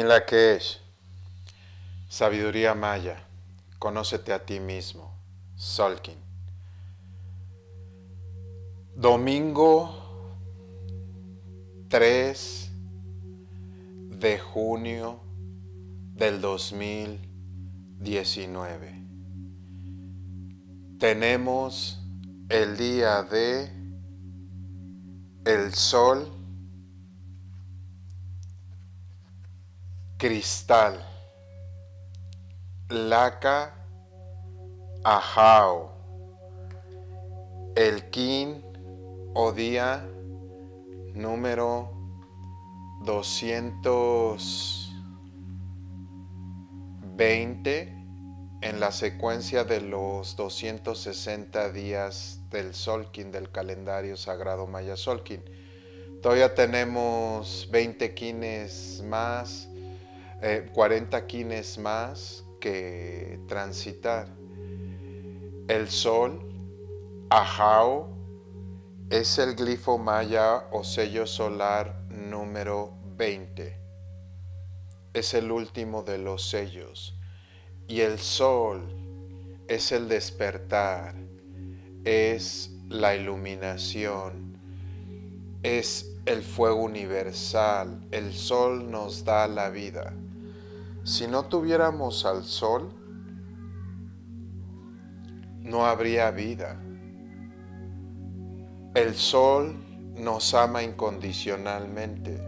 en la que es sabiduría maya, conócete a ti mismo, Solkin. Domingo 3 de junio del 2019. Tenemos el día de el sol cristal, laca, ajao, el kin o día número 220 en la secuencia de los 260 días del Solkin, del calendario sagrado Maya Solkin. Todavía tenemos 20 quines más eh, 40 quines más que transitar. El sol, ajao, es el glifo maya o sello solar número 20. Es el último de los sellos. Y el sol es el despertar, es la iluminación, es el fuego universal. El sol nos da la vida. Si no tuviéramos al sol, no habría vida. El sol nos ama incondicionalmente,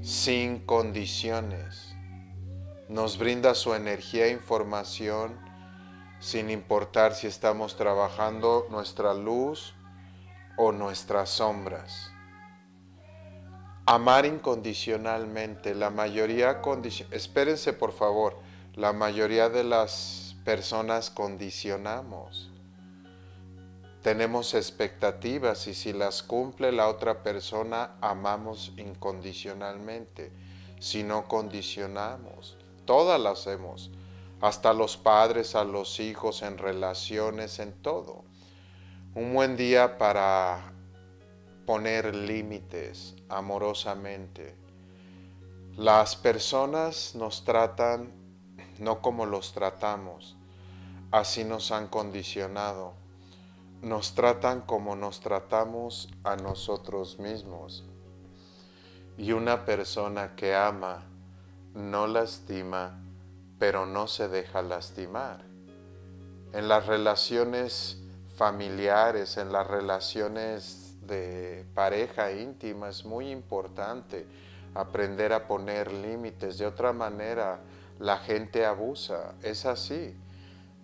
sin condiciones. Nos brinda su energía e información sin importar si estamos trabajando nuestra luz o nuestras sombras amar incondicionalmente. La mayoría, espérense por favor, la mayoría de las personas condicionamos. Tenemos expectativas y si las cumple la otra persona, amamos incondicionalmente. Si no condicionamos, todas las hacemos, hasta los padres, a los hijos, en relaciones, en todo. Un buen día para poner límites amorosamente. Las personas nos tratan no como los tratamos, así nos han condicionado. Nos tratan como nos tratamos a nosotros mismos. Y una persona que ama no lastima, pero no se deja lastimar. En las relaciones familiares, en las relaciones de pareja íntima es muy importante aprender a poner límites. De otra manera, la gente abusa. Es así.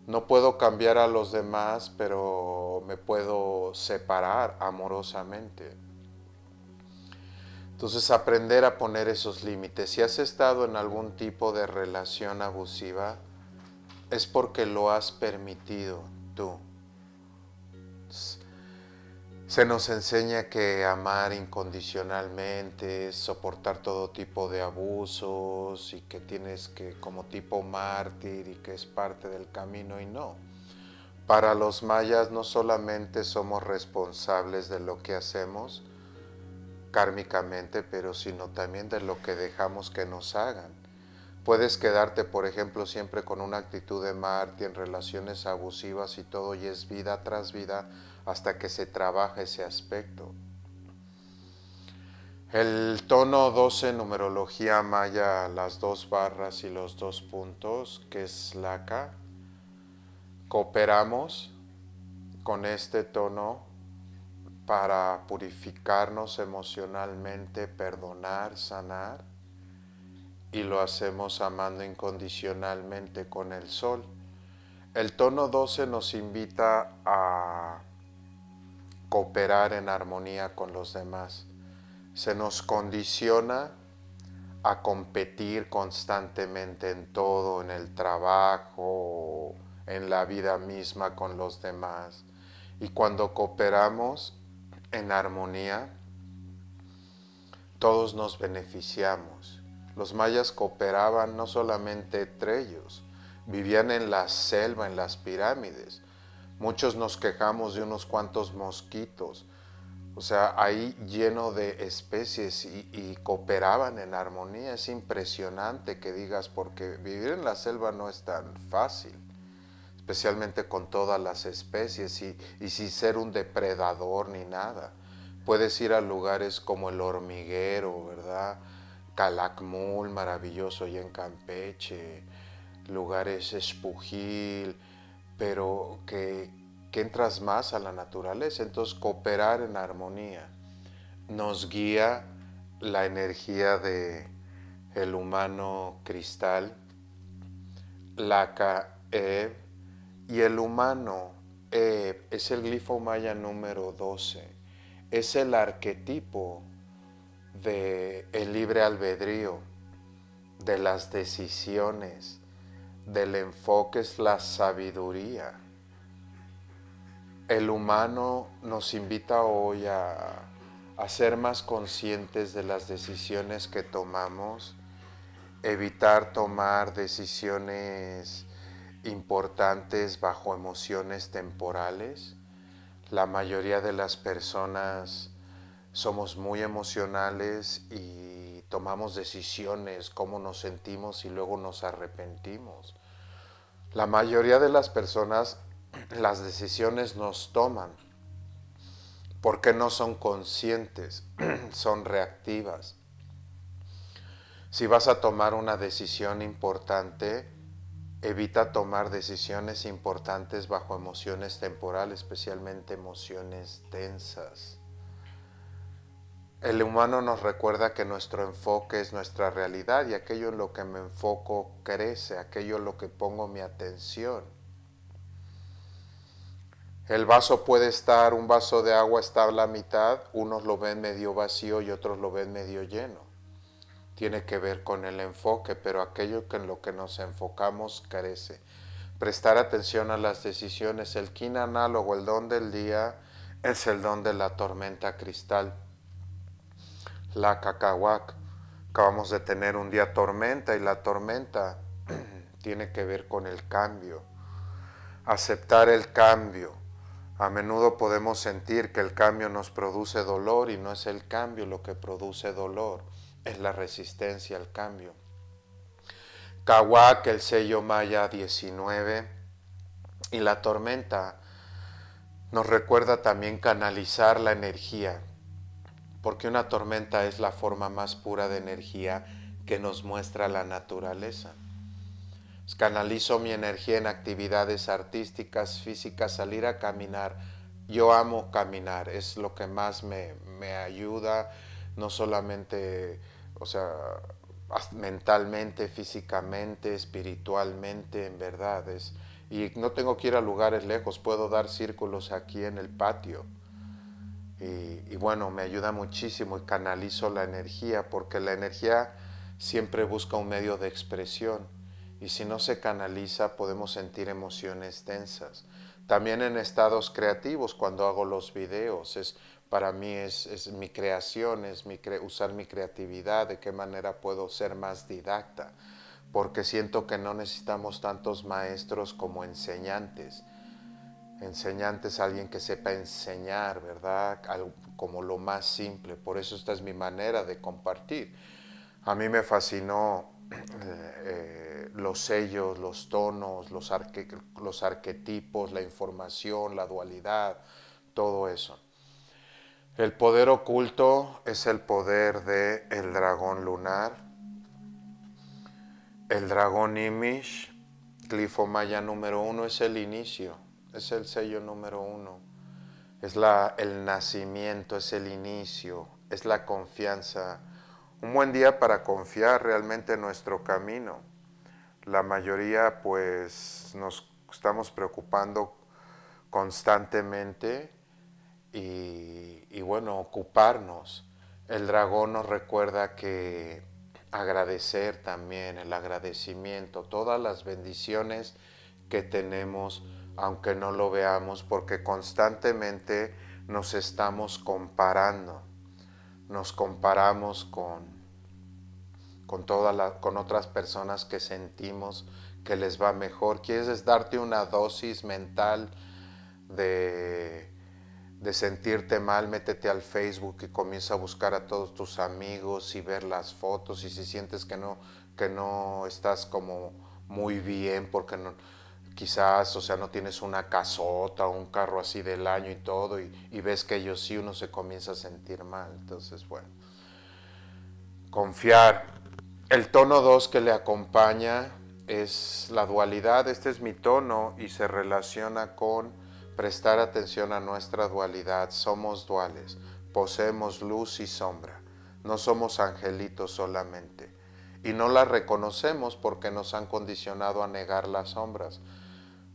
No puedo cambiar a los demás, pero me puedo separar amorosamente. Entonces, aprender a poner esos límites. Si has estado en algún tipo de relación abusiva, es porque lo has permitido tú. Se nos enseña que amar incondicionalmente es soportar todo tipo de abusos y que tienes que como tipo mártir y que es parte del camino y no. Para los mayas no solamente somos responsables de lo que hacemos kármicamente, pero sino también de lo que dejamos que nos hagan. Puedes quedarte, por ejemplo, siempre con una actitud de mártir en relaciones abusivas y todo, y es vida tras vida hasta que se trabaja ese aspecto. El tono 12, numerología maya, las dos barras y los dos puntos, que es la k cooperamos con este tono para purificarnos emocionalmente, perdonar, sanar, y lo hacemos amando incondicionalmente con el sol. El tono 12 nos invita a cooperar en armonía con los demás. Se nos condiciona a competir constantemente en todo, en el trabajo, en la vida misma con los demás. Y cuando cooperamos en armonía, todos nos beneficiamos. Los mayas cooperaban no solamente entre ellos, vivían en la selva, en las pirámides, Muchos nos quejamos de unos cuantos mosquitos, o sea, ahí lleno de especies y, cooperaban en armonía. Es impresionante que digas, porque vivir en la selva no es tan fácil, especialmente con todas las especies y, sin ser un depredador ni nada. Puedes ir a lugares como el hormiguero, ¿verdad? Calakmul, maravilloso, y en Campeche, lugares Espujil, pero que, entras más a la naturaleza. Entonces, cooperar en armonía nos guía la energía de el humano cristal, la kaev y el humano e, es el glifo maya número 12. Es el arquetipo de libre albedrío, de las decisiones, del enfoque es la sabiduría. El humano nos invita hoy a, a ser más conscientes de las decisiones que tomamos, evitar tomar decisiones importantes bajo emociones temporales. La mayoría de las personas somos muy emocionales y tomamos decisiones, cómo nos sentimos y luego nos arrepentimos. La mayoría de las personas las decisiones nos toman porque no son conscientes, son reactivas. Si vas a tomar una decisión importante, evita tomar decisiones importantes bajo emociones temporales, especialmente emociones tensas. El humano nos recuerda que nuestro enfoque es nuestra realidad y aquello en lo que me enfoco crece, aquello en lo que pongo mi atención. El vaso puede estar, un vaso de agua está a la mitad, unos lo ven medio vacío y otros lo ven medio lleno. Tiene que ver con el enfoque, pero aquello en lo que nos enfocamos crece. Prestar atención a las decisiones, el kin análogo, el don del día, es el don de la tormenta cristal la cacahuac. Acabamos de tener un día tormenta y la tormenta tiene que ver con el cambio. Aceptar el cambio. A menudo podemos sentir que el cambio nos produce dolor y no es el cambio lo que produce dolor, es la resistencia al cambio. cacahuac, el sello Maya 19 y la tormenta nos recuerda también canalizar la energía, porque una tormenta es la forma más pura de energía que nos muestra la naturaleza. Pues canalizo mi energía en actividades artísticas, físicas, salir a caminar. Yo amo caminar, es lo que más me, ayuda, no solamente, o sea, mentalmente, físicamente, espiritualmente, en verdad. y no tengo que ir a lugares lejos, puedo dar círculos aquí en el patio y, bueno, me ayuda muchísimo y canalizo la energía, porque la energía siempre busca un medio de expresión y si no se canaliza podemos sentir emociones densas. También en estados creativos, cuando hago los videos, es, para mí es, mi creación, es mi usar mi creatividad, de qué manera puedo ser más didacta, porque siento que no necesitamos tantos maestros como enseñantes Enseñante es alguien que sepa enseñar, ¿verdad? como lo más simple. Por eso esta es mi manera de compartir. A mí me fascinó eh, eh, los sellos, los tonos, los, arquetipos, la información, la dualidad, todo eso. El poder oculto es el poder del el dragón lunar, el dragón Imish, maya número uno es el inicio es el sello número uno. Es la, el nacimiento, es el inicio, es la confianza. Un buen día para confiar realmente en nuestro camino. La mayoría pues nos estamos preocupando constantemente y, y bueno, ocuparnos. El dragón nos recuerda que agradecer también, el agradecimiento, todas las bendiciones que tenemos aunque no lo veamos, porque constantemente nos estamos comparando. Nos comparamos con, con, con otras personas que sentimos que les va mejor. Quieres darte una dosis mental de, de sentirte mal, métete al Facebook y comienza a buscar a todos tus amigos y ver las fotos y si sientes que no, que no estás como muy bien porque no, quizás, o sea, no tienes una casota o un carro así del año y todo, y, ves que ellos sí, uno se comienza a sentir mal. Entonces, bueno, confiar. El tono 2 que le acompaña es la dualidad, este es mi tono y se relaciona con prestar atención a nuestra dualidad, somos duales, poseemos luz y sombra, no somos angelitos solamente y no las reconocemos porque nos han condicionado a negar las sombras.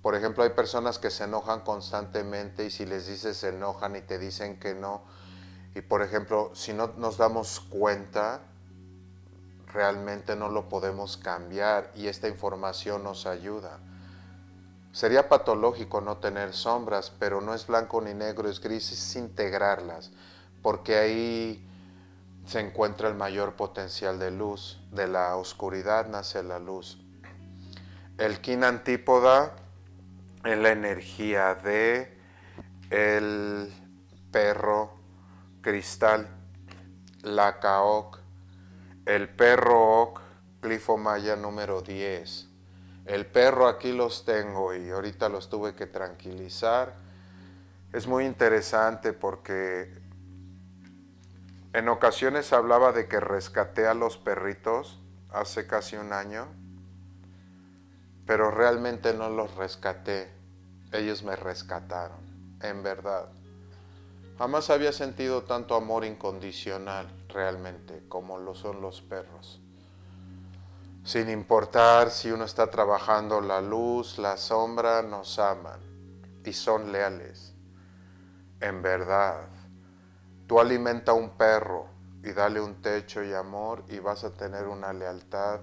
Por ejemplo, hay personas que se enojan constantemente y si les dices se enojan y te dicen que no. Y por ejemplo, si no nos damos cuenta, realmente no lo podemos cambiar y esta información nos ayuda. Sería patológico no tener sombras, pero no es blanco ni negro, es gris, es integrarlas, porque ahí se encuentra el mayor potencial de luz. De la oscuridad nace la luz. El kin antípoda la energía de el perro cristal, la caoc, el perro oc, glifomaya número 10. El perro aquí los tengo y ahorita los tuve que tranquilizar. Es muy interesante porque en ocasiones hablaba de que rescaté a los perritos hace casi un año, pero realmente no los rescaté. Ellos me rescataron, en verdad. Jamás había sentido tanto amor incondicional realmente como lo son los perros. Sin importar si uno está trabajando la luz, la sombra, nos aman y son leales. En verdad. Tú alimenta a un perro y dale un techo y amor y vas a tener una lealtad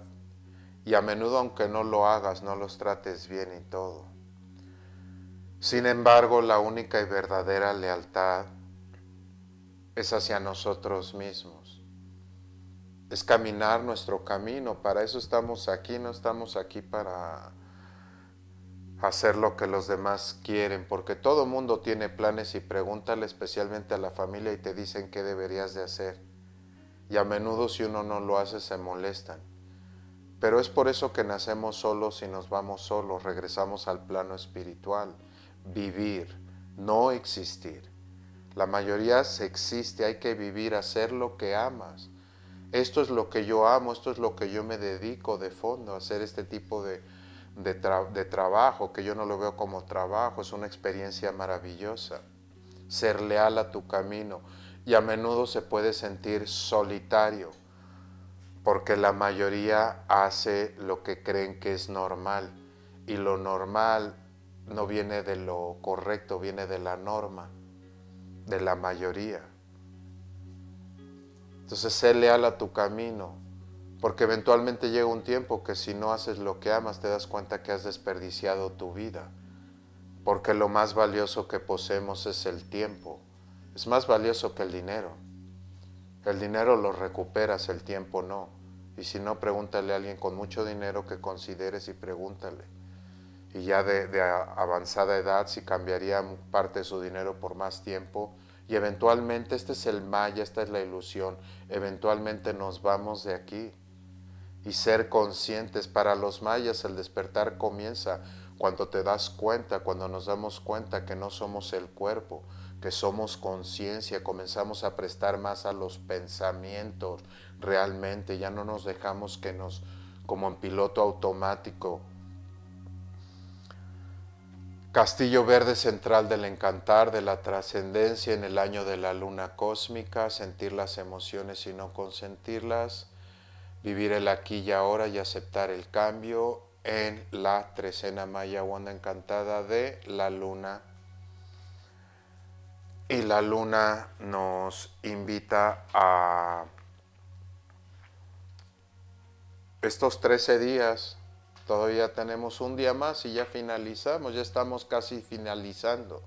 y a menudo aunque no lo hagas, no los trates bien y todo. Sin embargo, la única y verdadera lealtad es hacia nosotros mismos. Es caminar nuestro camino, para eso estamos aquí, no estamos aquí para hacer lo que los demás quieren, porque todo mundo tiene planes y pregúntale especialmente a la familia y te dicen qué deberías de hacer. Y a menudo si uno no lo hace se molestan. Pero es por eso que nacemos solos y nos vamos solos, regresamos al plano espiritual, vivir, no existir. La mayoría se existe, hay que vivir, hacer lo que amas. Esto es lo que yo amo, esto es lo que yo me dedico de fondo, a hacer este tipo de de, trabajo, que yo no lo veo como trabajo, es una experiencia maravillosa. Ser leal a tu camino y a menudo se puede sentir solitario porque la mayoría hace lo que creen que es normal y lo normal no viene de lo correcto, viene de la norma, de la mayoría. Entonces ser leal a tu camino, porque eventualmente llega un tiempo que si no haces lo que amas te das cuenta que has desperdiciado tu vida. Porque lo más valioso que poseemos es el tiempo. Es más valioso que el dinero. El dinero lo recuperas, el tiempo no. Y si no, pregúntale a alguien con mucho dinero que consideres y pregúntale. Y ya de, avanzada edad, si cambiaría parte de su dinero por más tiempo, y eventualmente, este es el Maya, esta es la ilusión, eventualmente nos vamos de aquí y ser conscientes. Para los mayas el despertar comienza cuando te das cuenta, cuando nos damos cuenta que no somos el cuerpo, que somos conciencia, comenzamos a prestar más a los pensamientos realmente, ya no nos dejamos que nos, como en piloto automático. Castillo Verde Central del Encantar, de la trascendencia en el año de la luna cósmica, sentir las emociones y no consentirlas vivir el aquí y ahora y aceptar el cambio en la trecena maya wanda encantada de la luna. Y la luna nos invita a estos 13 días. Todavía tenemos un día más y ya finalizamos, ya estamos casi finalizando.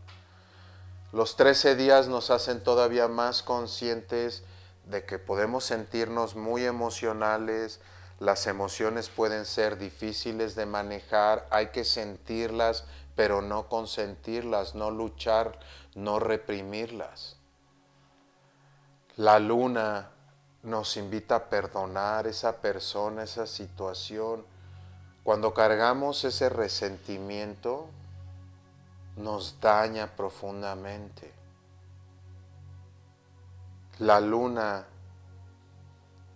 Los 13 días nos hacen todavía más conscientes de que podemos sentirnos muy emocionales, las emociones pueden ser difíciles de manejar, hay que sentirlas, pero no consentirlas, no luchar, no reprimirlas. La luna nos invita a perdonar esa persona, esa situación. Cuando cargamos ese resentimiento, nos daña profundamente. La luna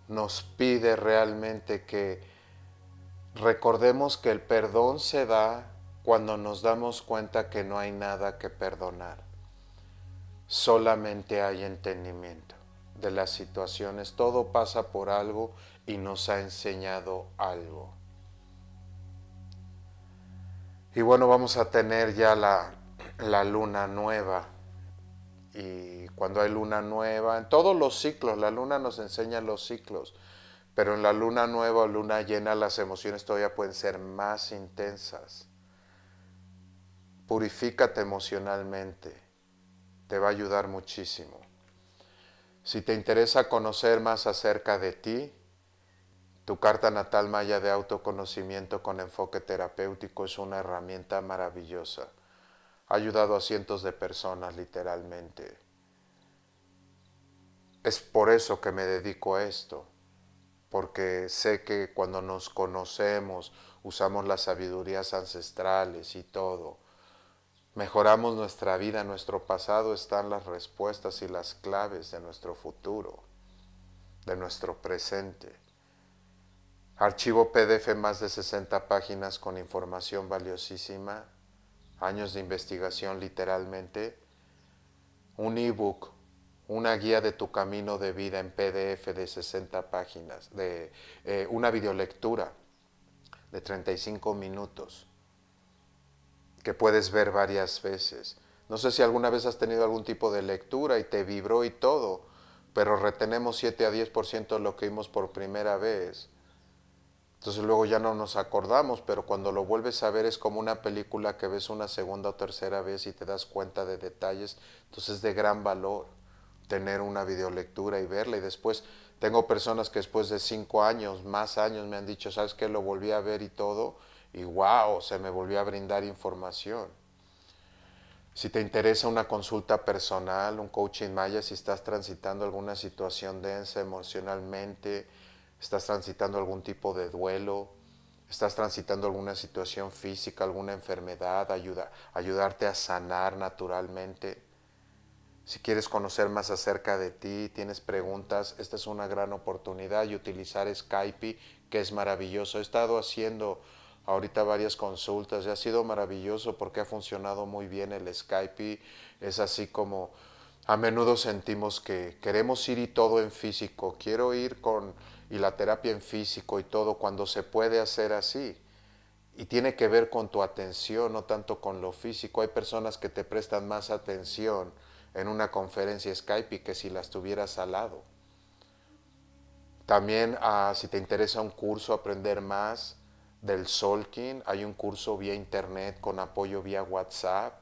nos pide realmente que recordemos que el perdón se da cuando nos damos cuenta que no hay nada que perdonar. Solamente hay entendimiento de las situaciones. Todo pasa por algo y nos ha enseñado algo. Y bueno, vamos a tener ya la, la luna nueva y cuando hay luna nueva, en todos los ciclos, la luna nos enseña los ciclos, pero en la luna nueva o luna llena las emociones todavía pueden ser más intensas. Purifícate emocionalmente, te va a ayudar muchísimo. Si te interesa conocer más acerca de ti, tu carta natal maya de autoconocimiento con enfoque terapéutico es una herramienta maravillosa. Ha ayudado a cientos de personas literalmente. Es por eso que me dedico a esto, porque sé que cuando nos conocemos, usamos las sabidurías ancestrales y todo, mejoramos nuestra vida, nuestro pasado, están las respuestas y las claves de nuestro futuro, de nuestro presente. Archivo PDF más de 60 páginas con información valiosísima, años de investigación literalmente, un ebook una guía de tu camino de vida en PDF de 60 páginas, de eh, una videolectura de 35 minutos que puedes ver varias veces. No sé si alguna vez has tenido algún tipo de lectura y te vibró y todo, pero retenemos 7 a 10% de lo que vimos por primera vez. Entonces luego ya no nos acordamos, pero cuando lo vuelves a ver es como una película que ves una segunda o tercera vez y te das cuenta de detalles, entonces es de gran valor tener una videolectura y verla. Y después tengo personas que después de cinco años, más años, me han dicho, ¿sabes qué? Lo volví a ver y todo. Y wow, se me volvió a brindar información. Si te interesa una consulta personal, un coaching maya, si estás transitando alguna situación densa emocionalmente, estás transitando algún tipo de duelo, estás transitando alguna situación física, alguna enfermedad, ayuda, ayudarte a sanar naturalmente si quieres conocer más acerca de ti, tienes preguntas, esta es una gran oportunidad y utilizar Skype, que es maravilloso. He estado haciendo ahorita varias consultas y ha sido maravilloso porque ha funcionado muy bien el Skype. Es así como a menudo sentimos que queremos ir y todo en físico. Quiero ir con y la terapia en físico y todo cuando se puede hacer así. Y tiene que ver con tu atención, no tanto con lo físico. Hay personas que te prestan más atención en una conferencia Skype y que si las tuvieras al lado. También ah, si te interesa un curso, aprender más del Solkin, hay un curso vía internet con apoyo vía WhatsApp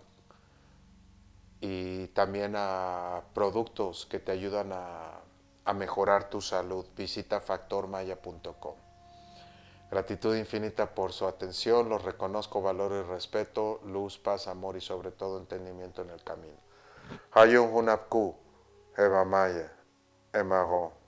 y también a productos que te ayudan a, a mejorar tu salud. Visita factormaya.com. Gratitud infinita por su atención, los reconozco, valor y respeto, luz, paz, amor y sobre todo entendimiento en el camino. Hayun hunapku, Emma Ron.